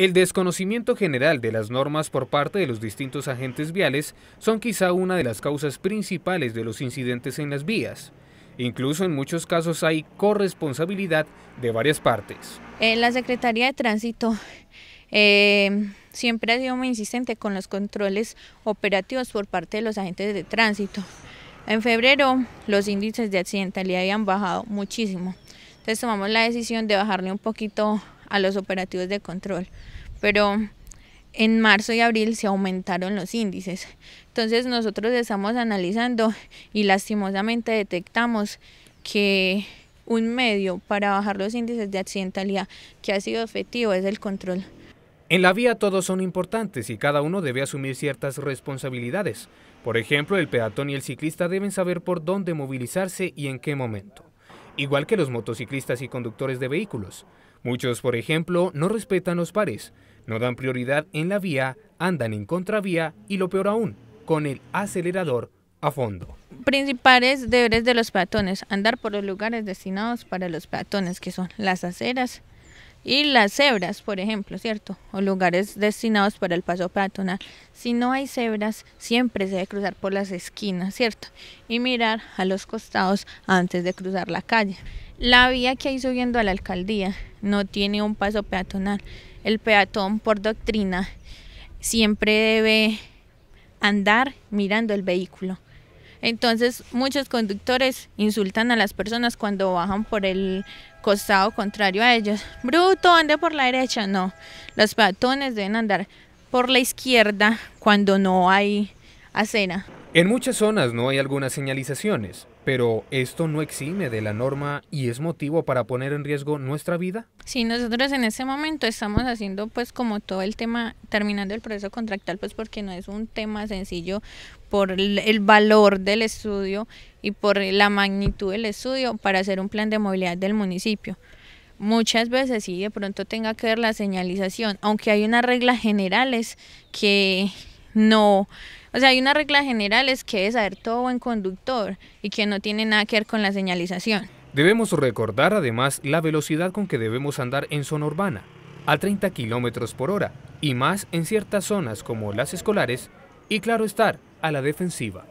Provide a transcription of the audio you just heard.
El desconocimiento general de las normas por parte de los distintos agentes viales son quizá una de las causas principales de los incidentes en las vías. Incluso en muchos casos hay corresponsabilidad de varias partes. En eh, la Secretaría de Tránsito em, siempre ha sido muy insistente con los controles operativos por parte de los agentes de tránsito. En febrero los índices de accidentalidad habían bajado muchísimo. Entonces tomamos la decisión de bajarle un poquito a los operativos de control. Pero en marzo y abril se aumentaron los índices. Entonces nosotros estamos analizando y lastimosamente detectamos que un medio para bajar los índices de accidentalidad que ha sido efectivo es el control. En la vía todos son importantes y cada uno debe asumir ciertas responsabilidades. Por ejemplo, el peatón y el ciclista deben saber por dónde movilizarse y en qué momento igual que los motociclistas y conductores de vehículos. Muchos, por ejemplo, no respetan los pares, no dan prioridad en la vía, andan en contravía y lo peor aún, con el acelerador a fondo. Principales deberes de los peatones, andar por los lugares destinados para los peatones, que son las aceras, y las cebras, por ejemplo, ¿cierto? O lugares destinados para el paso peatonal. Si no hay cebras, siempre se debe cruzar por las esquinas, ¿cierto? Y mirar a los costados antes de cruzar la calle. La vía que hay subiendo a la alcaldía no tiene un paso peatonal. El peatón, por doctrina, siempre debe andar mirando el vehículo. Entonces muchos conductores insultan a las personas cuando bajan por el costado contrario a ellos. Bruto, ande por la derecha. No, los patones deben andar por la izquierda cuando no hay acera. En muchas zonas no hay algunas señalizaciones, pero ¿esto no exime de la norma y es motivo para poner en riesgo nuestra vida? Sí, nosotros en este momento estamos haciendo pues como todo el tema, terminando el proceso contractual, pues porque no es un tema sencillo por el valor del estudio y por la magnitud del estudio para hacer un plan de movilidad del municipio muchas veces sí de pronto tenga que ver la señalización, aunque hay unas reglas generales que no o sea, hay una regla general es que es saber todo en conductor y que no tiene nada que ver con la señalización. Debemos recordar además la velocidad con que debemos andar en zona urbana, a 30 kilómetros por hora, y más en ciertas zonas como las escolares, y claro estar a la defensiva.